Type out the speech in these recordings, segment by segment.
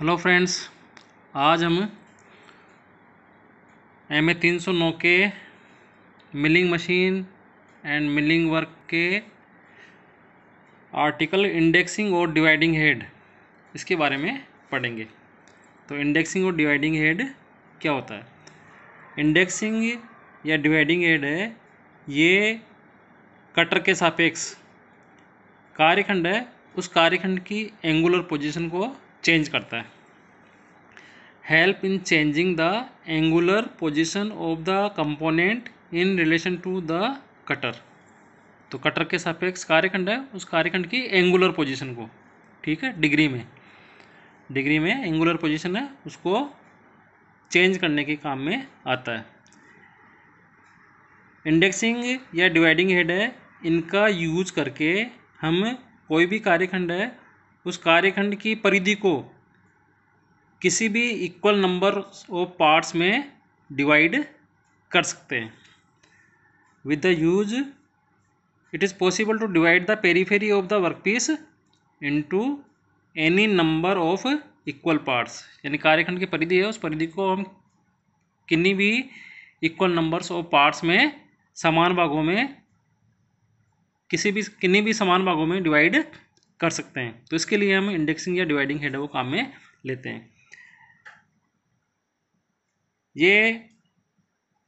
hello friends आज हम M A तीन सौ नौ के milling machine and milling work के आर्टिकल इंडेक्सिंग और डिवाइडिंग हेड इसके बारे में पढ़ेंगे तो इंडेक्सिंग और डिवाइडिंग हेड क्या होता है इंडेक्सिंग या डिवाइडिंग हेड है ये कटर के सापेक्ष कार्यखंड है उस कार्यखंड की एंगुलर पोजीशन को चेंज करता है help in changing the angular position of the component in relation to the cutter तो कटर के सापेक्ष कार्यखंड है उस कार्यखंड की एंगुलर पोजिशन को ठीक है डिग्री में डिग्री में एंगुलर पोजिशन है उसको चेंज करने के काम में आता है इंडेक्सिंग या डिवाइडिंग हेड है इनका यूज करके हम कोई भी कार्यखंड है उस कार्यखंड की परिधि को किसी भी इक्वल नंबर ऑफ पार्ट्स में डिवाइड कर सकते हैं with the use it is possible to divide the periphery of the work piece into any number of equal parts यानी कार्यखंड की परिधि है उस परिधि को हम किन्नी भी इक्वल नंबर्स ऑफ पार्ट्स में समान भागों में किसी भी किन्नी भी समान भागों में डिवाइड कर सकते हैं तो इसके लिए हम इंडेक्सिंग या डिवाइडिंग हेड है वो काम में लेते हैं ये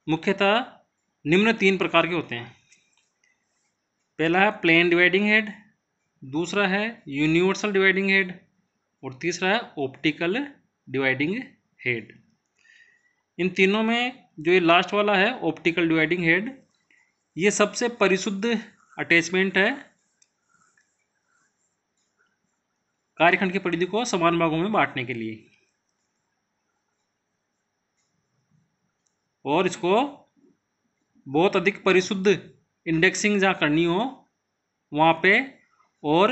मुख्यतः निम्न तीन प्रकार के होते हैं पहला है प्लेन डिवाइडिंग हेड दूसरा है यूनिवर्सल डिवाइडिंग हेड और तीसरा है ऑप्टिकल डिवाइडिंग हेड इन तीनों में जो ये लास्ट वाला है ऑप्टिकल डिवाइडिंग हेड ये सबसे परिशुद्ध अटैचमेंट है कार्यखंड की परिधि को समान भागों में बांटने के लिए और इसको बहुत अधिक परिशुद्ध इंडेक्सिंग जहाँ करनी हो वहाँ पे और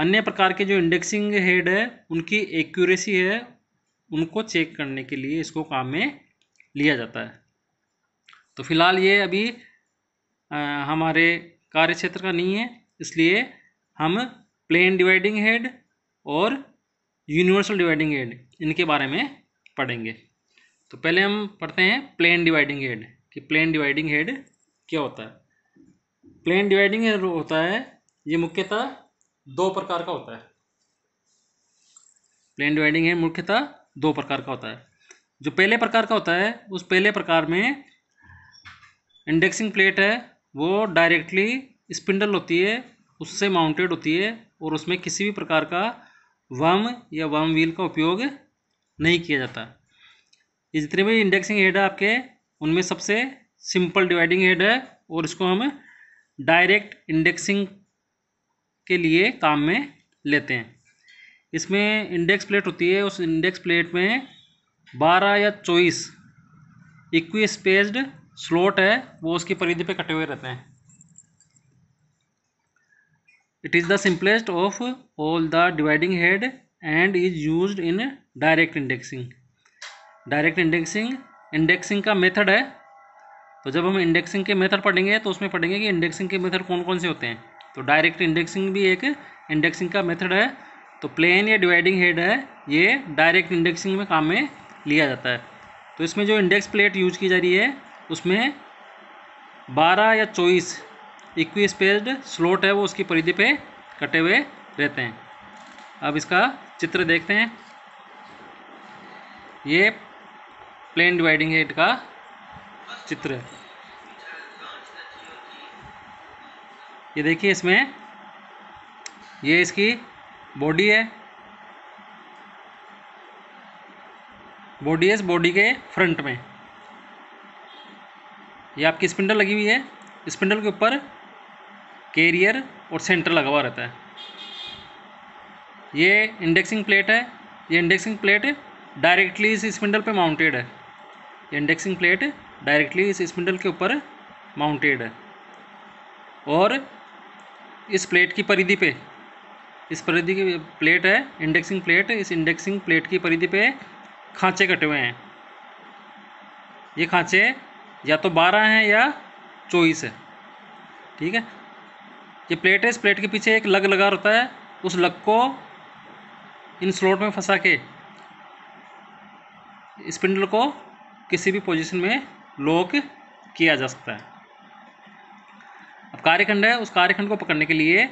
अन्य प्रकार के जो इंडेक्सिंग हेड है उनकी एक्यूरेसी है उनको चेक करने के लिए इसको काम में लिया जाता है तो फिलहाल ये अभी आ, हमारे कार्य क्षेत्र का नहीं है इसलिए हम प्लेन डिवाइडिंग हेड और यूनिवर्सल डिवाइडिंग एड इनके बारे में पढ़ेंगे तो पहले हम पढ़ते हैं प्लेन डिवाइडिंग हेड कि प्लेन डिवाइडिंग हेड क्या होता है प्लेन डिवाइडिंग हेड होता है ये मुख्यतः दो प्रकार का होता है प्लेन डिवाइडिंग हेड मुख्यतः दो प्रकार का होता है जो पहले प्रकार का होता है उस पहले प्रकार में इंडेक्सिंग प्लेट है वो डायरेक्टली स्पिंडल होती है उससे माउंटेड होती है और उसमें किसी भी प्रकार का वाम या वाम व्हील का उपयोग नहीं किया जाता जितने भी इंडेक्सिंग हेड है आपके उनमें सबसे सिंपल डिवाइडिंग हेड है और इसको हम डायरेक्ट इंडेक्सिंग के लिए काम में लेते हैं इसमें इंडेक्स प्लेट होती है उस इंडेक्स प्लेट में बारह या चौबीस इक्वी स्पेस्ड स्लॉट है वो उसकी परिधि पे कटे हुए रहते हैं it is the simplest of all the dividing head and is use in direct indexing direct indexing indexing का मेथड है तो जब हम इंडेक्सिंग के मेथड पढ़ेंगे तो उसमें पढ़ेंगे कि इंडेक्सिंग के मेथड कौन कौन से होते हैं तो डायरेक्ट इंडेक्सिंग भी एक इंडेक्सिंग का मेथड है तो प्लेन या डिवाइडिंग हेड है ये डायरेक्ट इंडेक्सिंग में काम में लिया जाता है तो इसमें जो इंडेक्स प्लेट यूज की जा रही है उसमें बारह या चौबीस इक्वी स्पेस्ड स्लोट है वो उसकी परिधि पे कटे हुए रहते हैं अब इसका चित्र देखते हैं ये प्लेन डिवाइडिंग हेड का चित्र है ये देखिए इसमें ये इसकी बॉडी है बॉडी है इस बॉडी के फ्रंट में ये आपकी स्पिंडल लगी हुई है स्पिंडल के ऊपर कैरियर और सेंटर लगा हुआ रहता है ये इंडेक्सिंग प्लेट है ये इंडेक्सिंग प्लेट डायरेक्टली इस स्पिंडल पे माउंटेड है ये इंडेक्सिंग प्लेट डायरेक्टली इस स्पिंडल के ऊपर माउंटेड है और इस प्लेट की परिधि पे इस परिधि की प्लेट है इंडेक्सिंग प्लेट इस इंडेक्सिंग प्लेट की परिधि पे खांचे कटे हुए हैं ये खांचे या तो बारह हैं या चौबीस है ठीक है ये प्लेट है इस प्लेट के पीछे एक लग लगा रहता है उस लग को इन स्लॉट में फंसा के स्पिंडल को किसी भी पोजीशन में लॉक किया जा सकता है अब कार्यखंड है उस कार्यखंड को पकड़ने के लिए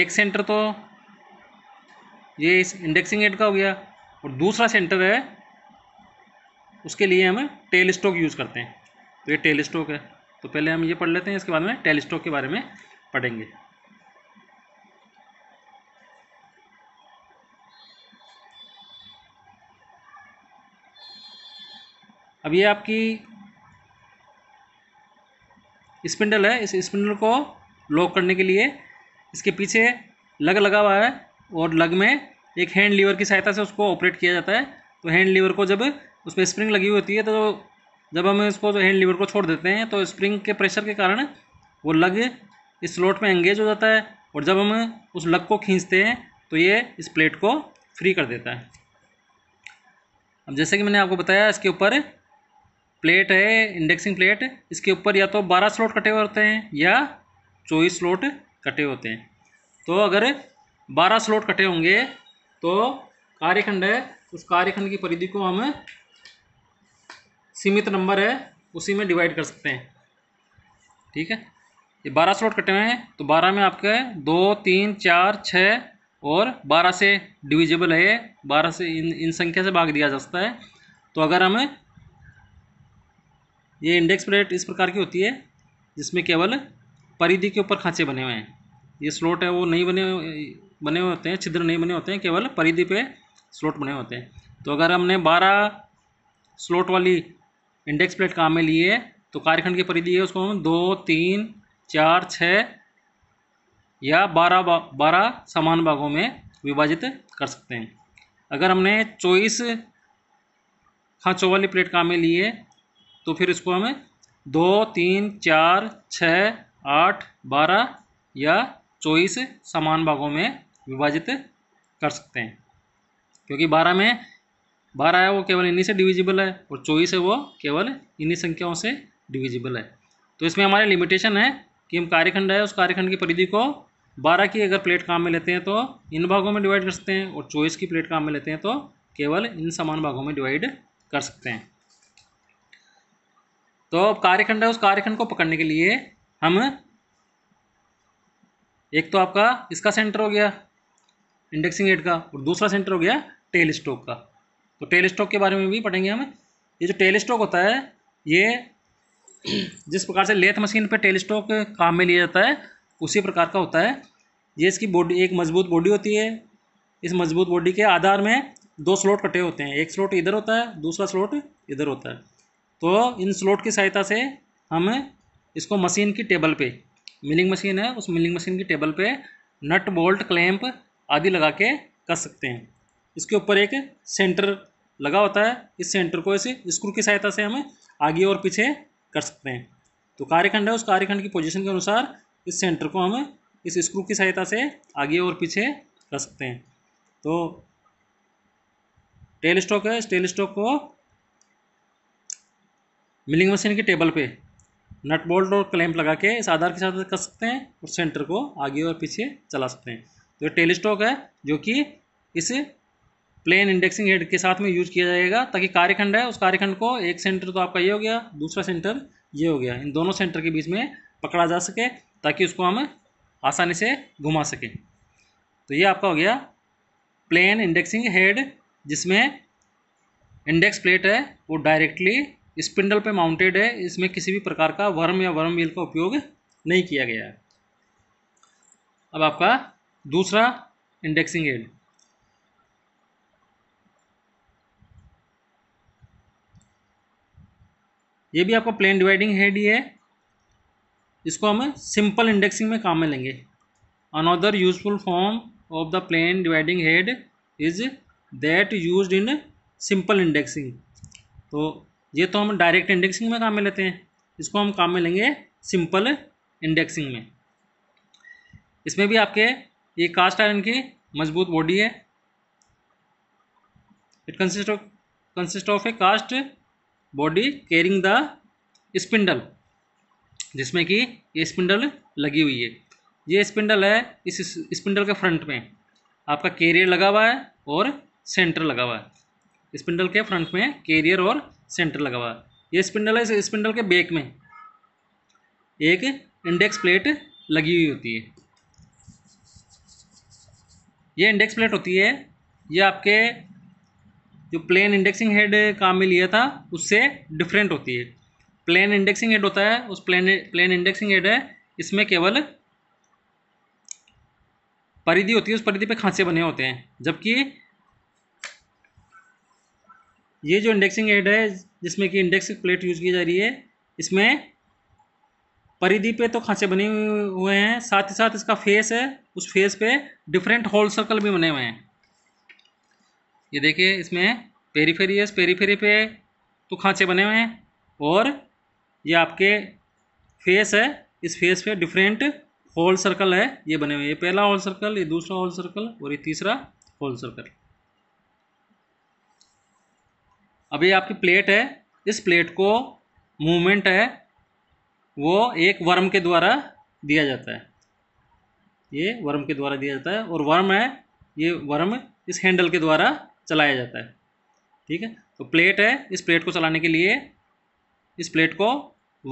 एक सेंटर तो ये इस इंडेक्सिंग एड का हो गया और दूसरा सेंटर है उसके लिए हम टेल स्टोक यूज़ करते हैं तो ये टेल स्टोक है तो पहले हम ये पढ़ लेते हैं इसके बाद में टेल स्टोक के बारे में पढ़ेंगे अब ये आपकी स्पिंडल है इस स्पिंडल को लॉक करने के लिए इसके पीछे लग लगा हुआ है और लग में एक हैंड लीवर की सहायता से उसको ऑपरेट किया जाता है तो हैंड लीवर को जब उस पर स्प्रिंग लगी हुई होती है तो जब हम इसको हैंड लीवर को छोड़ देते हैं तो स्प्रिंग के प्रेशर के कारण वो लग इस स्लॉट में एंगेज हो जाता है और जब हम उस लग को खींचते हैं तो ये इस प्लेट को फ्री कर देता है अब जैसे कि मैंने आपको बताया इसके ऊपर प्लेट है इंडेक्सिंग प्लेट इसके ऊपर या तो बारह स्लॉट कटे होते हैं या चौबीस स्लॉट कटे होते हैं तो अगर बारह स्लॉट कटे होंगे तो कार्यखंड है उस कार्यखंड की परिधि को हम सीमित नंबर है उसी में डिवाइड कर सकते हैं ठीक है ये बारह स्लॉट कटे हुए हैं तो बारह में आपके दो तीन चार छः और बारह से डिविजिबल है बारह से इन इन संख्या से भाग दिया जा सकता है तो अगर हमें ये इंडेक्स प्लेट इस प्रकार की होती है जिसमें केवल परिधि के ऊपर खांचे बने हुए हैं ये स्लोट है वो नहीं बने बने हुए होते हैं छिद्र नहीं बने होते हैं केवल परिधि पे स्लोट बने होते हैं तो अगर हमने बारह स्लॉट वाली इंडेक्स प्लेट काम में ली है तो कार्यखंड की परिधि है उसको हम दो तीन चार छ या बारह बा, बारह समान भागों में विभाजित कर सकते हैं अगर हमने चौबीस हाँ चौवाली प्लेट काम में लिए तो फिर इसको हमें दो तीन चार छ आठ बारह या चौबीस समान भागों में विभाजित कर सकते हैं क्योंकि बारह में बारह है वो केवल इन्हीं से डिविजिबल है और चौबीस है वो केवल इन्हीं संख्याओं से डिविजिबल है तो इसमें हमारे लिमिटेशन है कि हम कार्यखंड है उस कार्यखंड की परिधि को बारह की अगर प्लेट काम में लेते हैं तो इन भागों में डिवाइड कर सकते हैं और चौबीस की प्लेट काम में लेते हैं तो केवल इन समान भागों में डिवाइड कर सकते हैं तो अब कार्यखंड है उस कार्यखंड को पकड़ने के लिए हम एक तो आपका इसका सेंटर हो गया इंडेक्सिंग एड का और दूसरा सेंटर हो गया टेल स्टोक का तो टेल स्टोक के बारे में भी पढ़ेंगे हम ये जो टेल स्टोक होता है ये जिस प्रकार से लेथ मशीन पर टेलीस्टॉक काम में लिया जाता है उसी प्रकार का होता है ये इसकी बॉडी एक मजबूत बॉडी होती है इस मजबूत बॉडी के आधार में दो स्लॉट कटे होते हैं एक स्लॉट इधर होता है दूसरा स्लॉट इधर होता है तो इन स्लॉट की सहायता से हम इसको मशीन की टेबल पे मिलिंग मशीन है उस मिलिंग मशीन की टेबल पे नट बोल्ट क्लैंप आदि लगा के कस सकते हैं इसके ऊपर एक सेंटर लगा होता है इस सेंटर को इस स्क्रू की सहायता से हम आगे और पीछे कर सकते हैं तो कार्यखंड है उस कार्यखंड की पोजिशन के अनुसार इस सेंटर को हम इस स्क्रू की सहायता से आगे और पीछे कर सकते हैं तो टेल स्टॉक है इस टेल स्टॉक को मिलिंग मशीन के टेबल पे नट बोल्ट और क्लैंप लगा के इस आधार के साथ कर सकते हैं और सेंटर को आगे और पीछे चला सकते हैं तो ये टेल स्टॉक है जो कि इस प्लेन इंडेक्सिंग हेड के साथ में यूज किया जाएगा ताकि कार्यखंड है उस कार्यखंड को एक सेंटर तो आपका ये हो गया दूसरा सेंटर ये हो गया इन दोनों सेंटर के बीच में पकड़ा जा सके ताकि उसको हम आसानी से घुमा सकें तो ये आपका हो गया प्लेन इंडेक्सिंग हेड जिसमें इंडेक्स प्लेट है वो डायरेक्टली स्पिंडल पे माउंटेड है इसमें किसी भी प्रकार का वर्म या वर्म व्हील का उपयोग नहीं किया गया है अब आपका दूसरा इंडेक्सिंग हेड ये भी आपका प्लेन डिवाइडिंग हेड ही है इसको हम सिंपल इंडेक्सिंग में काम में लेंगे another useful form of the plain dividing head is that use in simple indexing तो ये तो हम डायरेक्ट इंडेक्सिंग में काम में लेते हैं इसको हम काम में लेंगे सिंपल इंडेक्सिंग में इसमें भी आपके ये कास्ट आयरन की मजबूत बॉडी है it consist of consist of a cast body carrying the spindle जिसमें कि ये स्पिंडल लगी हुई है ये स्पिंडल है इस स्पिंडल के फ्रंट में आपका कैरियर लगा हुआ है और सेंटर लगा हुआ है स्पिंडल के फ्रंट में कैरियर और सेंटर लगा हुआ है ये स्पिंडल है इस स्पिंडल के बैक में एक इंडेक्स प्लेट लगी हुई होती है ये इंडेक्स प्लेट होती है ये आपके जो प्लेन इंडेक्सिंग हेड काम में लिया था उससे डिफरेंट होती है प्लेन इंडेक्सिंग हेड होता है उस प्लेन प्लेन इंडेक्सिंग हेड है इसमें केवल परिधि होती है उस परिधि पे खांचे बने होते हैं जबकि ये जो इंडेक्सिंग हेड है जिसमें कि इंडेक्स प्लेट यूज की जा रही है इसमें परिधि पे तो खांचे बने हुए हैं साथ ही साथ इसका फेस है उस फेस पे डिफरेंट होल सर्कल भी बने हुए हैं ये देखिए इसमें पेरीफेरियस पेरीफेरी पे तो खांचे बने हुए हैं और ये आपके फेस है इस फेस पे डिफरेंट होल सर्कल है ये बने हुए ये पहला होल सर्कल ये दूसरा होल सर्कल और ये तीसरा होल सर्कल अभी आपकी प्लेट है इस प्लेट को मूवमेंट है वो एक वर्म के द्वारा दिया जाता है ये वर्म के द्वारा दिया जाता है और वर्म है ये वर्म इस हैंडल के द्वारा चलाया जाता है ठीक है तो प्लेट है इस प्लेट को चलाने के लिए इस प्लेट को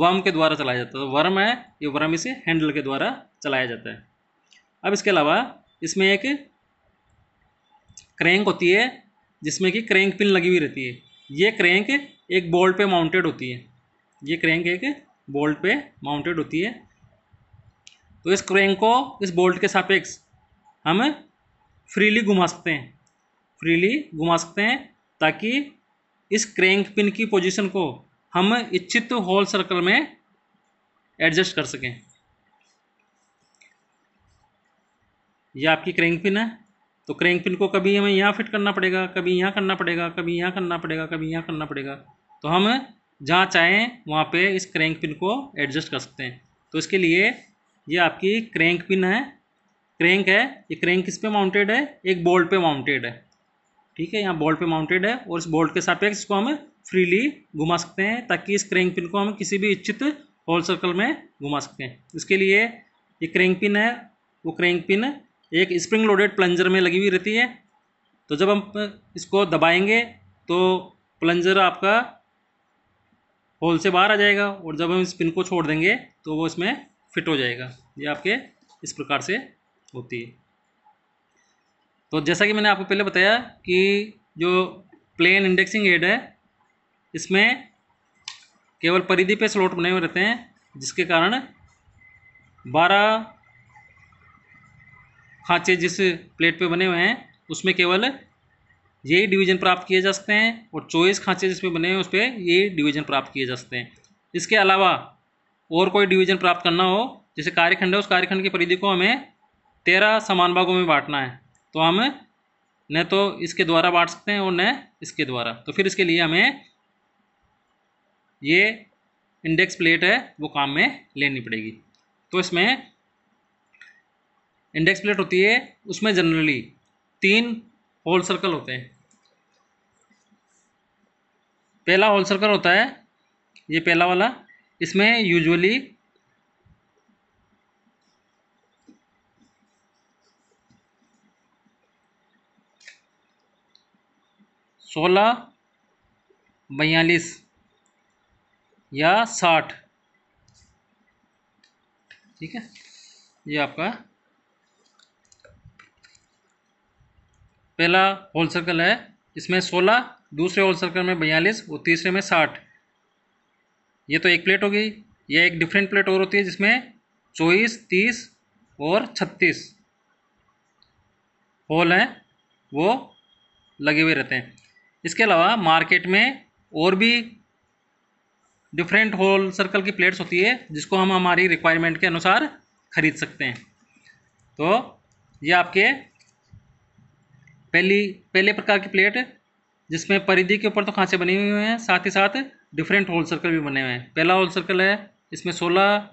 वर्म के द्वारा चलाया जाता है तो वर्म है ये वर्म इसे हैंडल के द्वारा चलाया जाता है अब इसके अलावा इसमें एक क्रैंक होती है जिसमें कि क्रैंक पिन लगी हुई रहती है ये क्रैंक एक बोल्ट पे माउंटेड होती है ये क्रैंक एक बोल्ट पे माउंटेड होती है तो इस क्रैंक को इस बोल्ट के सापेक्ष हम फ्रीली घुमा सकते हैं फ्रीली घुमा सकते हैं ताकि इस क्रैंक पिन की पोजीशन को हम इच्छित होल सर्कल में एडजस्ट कर सकें यह आपकी क्रैंक पिन है तो क्रैंक पिन को कभी हमें यहाँ फिट करना पड़ेगा कभी यहाँ करना पड़ेगा कभी यहाँ करना पड़ेगा कभी यहाँ करना पड़ेगा तो हम जहाँ चाहें वहाँ पे इस क्रैंक पिन को एडजस्ट कर सकते हैं तो इसके लिए ये आपकी क्रैंक पिन है क्रैंक है ये क्रैंक किस पे माउंटेड है एक बोल्ट पे माउंटेड है ठीक है यहाँ बोल्ट पे माउंटेड है और इस बोल्ट के सापेक्ष इसको हम फ्रीली घुमा सकते हैं ताकि इस क्रैंक पिन को हम किसी भी इच्छित होल सर्कल में घुमा सकते हैं इसके लिए ये क्रैंक पिन है वो क्रैंक पिन एक स्प्रिंग लोडेड प्लंजर में लगी हुई रहती है तो जब हम इसको दबाएंगे तो प्लंजर आपका होल से बाहर आ जाएगा और जब हम इस पिन को छोड़ देंगे तो वो इसमें फिट हो जाएगा ये आपके इस प्रकार से होती है तो जैसा कि मैंने आपको पहले बताया कि जो प्लेन इंडेक्सिंग एड है इसमें केवल परिधि पे स्लॉट बने हुए रहते हैं जिसके कारण बारह खाँचे जिस प्लेट पे बने हुए हैं उसमें केवल यही डिवीजन प्राप्त किए जा सकते हैं और चौबीस खाँचे जिसमें बने हुए उस पर यही डिवीजन प्राप्त किए जा सकते हैं इसके अलावा और कोई डिवीजन प्राप्त करना हो जैसे कार्यखंड है उस कार्यखंड की परिधि को हमें तेरह समान भागों में बांटना है तो हम न तो इसके द्वारा बांट सकते हैं और न इसके द्वारा तो फिर इसके लिए हमें ये इंडेक्स प्लेट है वो काम में लेनी पड़ेगी तो इसमें इंडेक्स प्लेट होती है उसमें जनरली तीन होल सर्कल होते हैं पहला होल सर्कल होता है ये पहला वाला इसमें यूजुअली सोलह बयालीस या साठ ठीक है ये आपका पहला होल सर्कल है इसमें सोलह दूसरे होल सर्कल में बयालीस और तीसरे में साठ ये तो एक प्लेट हो गई यह एक डिफरेंट प्लेट और होती है जिसमें चौबीस तीस और छत्तीस होल हैं वो लगे हुए रहते हैं इसके अलावा मार्केट में और भी डिफरेंट होल सर्कल की प्लेट्स होती है जिसको हम हमारी रिक्वायरमेंट के अनुसार ख़रीद सकते हैं तो ये आपके पहली पहले प्रकार की प्लेट जिसमें परिधि के ऊपर तो खांचे बने हुए हैं साथ ही साथ डिफरेंट होल सर्कल भी बने हुए हैं पहला होल सर्कल है इसमें सोलह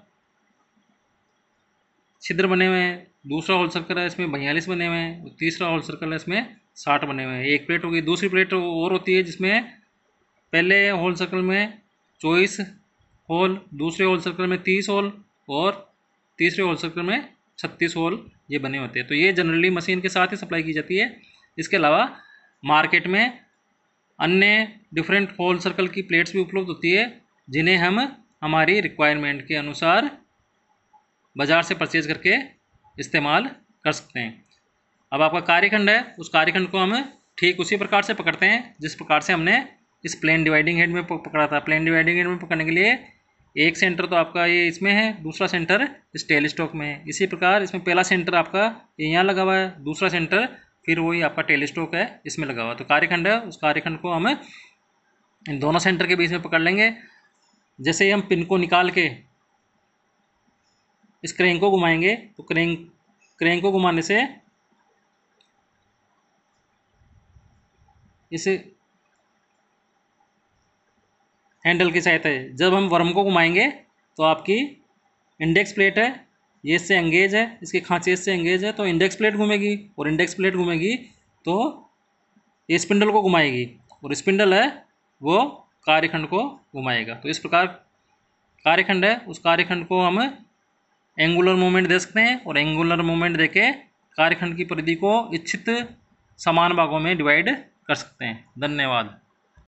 छिद्र बने हुए हैं दूसरा होल सर्कल है इसमें बयालीस बने हुए हैं तीसरा होल सर्कल है इसमें साठ बने हुए हैं एक प्लेट होगी दूसरी प्लेट और होती है जिसमें पहले होल सर्कल में चौबीस होल दूसरे होल सर्कल में तीस होल और तीसरे होल सर्कल में छत्तीस होल ये बने होते हैं तो ये जनरली मशीन के साथ ही सप्लाई की जाती है इसके अलावा मार्केट में अन्य डिफरेंट होल सर्कल की प्लेट्स भी उपलब्ध होती है जिन्हें हम हमारी रिक्वायरमेंट के अनुसार बाज़ार से परचेज करके इस्तेमाल कर सकते हैं अब आपका कार्यखंड है उस कार्यखंड को हम ठीक उसी प्रकार से पकड़ते हैं जिस प्रकार से हमने इस प्लेन डिवाइडिंग हेड में पकड़ा था प्लेन डिवाइडिंग हेड में पकड़ने के लिए एक सेंटर तो आपका ये इसमें है दूसरा सेंटर इस टेल स्टॉक में है इसी प्रकार इसमें पहला सेंटर आपका ये यहाँ लगा हुआ है दूसरा सेंटर फिर वही आपका टेल स्टॉक है इसमें लगा हुआ है तो कार्यखंड है उस कार्यखंड को हम इन दोनों सेंटर के बीच में पकड़ लेंगे जैसे ही हम पिन को निकाल के इस क्रेंक को घुमाएंगे तो क्रेंक क्रेंक को घुमाने से इसे हैंडल की सहायता है जब हम वर्म को घुमाएंगे तो आपकी इंडेक्स प्लेट है ये इससे एंगेज है इसके खांचे इससे एंगेज है तो इंडेक्स प्लेट घूमेगी और इंडेक्स प्लेट घूमेगी तो ये स्पिंडल को घुमाएगी और स्पिंडल है वो कार्यखंड को घुमाएगा तो इस प्रकार कार्यखंड है उस कार्यखंड को हम एंगुलर मोमेंट दे सकते हैं और एंगुलर मोमेंट देके कार्यखंड की परिधि को इच्छित समान भागों में डिवाइड कर सकते हैं धन्यवाद